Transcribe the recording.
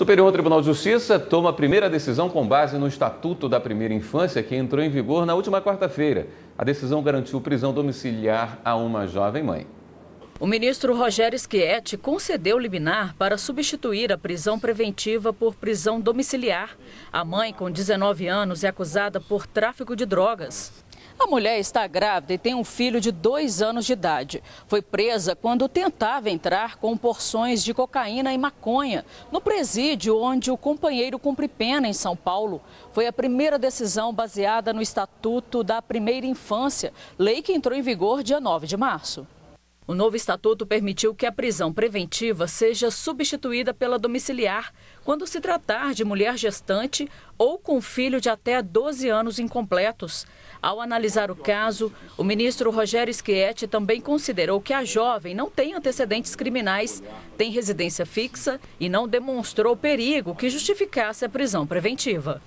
Superior Tribunal de Justiça toma a primeira decisão com base no Estatuto da Primeira Infância, que entrou em vigor na última quarta-feira. A decisão garantiu prisão domiciliar a uma jovem mãe. O ministro Rogério Schietti concedeu liminar para substituir a prisão preventiva por prisão domiciliar. A mãe, com 19 anos, é acusada por tráfico de drogas. A mulher está grávida e tem um filho de dois anos de idade. Foi presa quando tentava entrar com porções de cocaína e maconha no presídio onde o companheiro cumpre pena em São Paulo. Foi a primeira decisão baseada no Estatuto da Primeira Infância, lei que entrou em vigor dia 9 de março. O novo estatuto permitiu que a prisão preventiva seja substituída pela domiciliar quando se tratar de mulher gestante ou com filho de até 12 anos incompletos. Ao analisar o caso, o ministro Rogério Schietti também considerou que a jovem não tem antecedentes criminais, tem residência fixa e não demonstrou perigo que justificasse a prisão preventiva.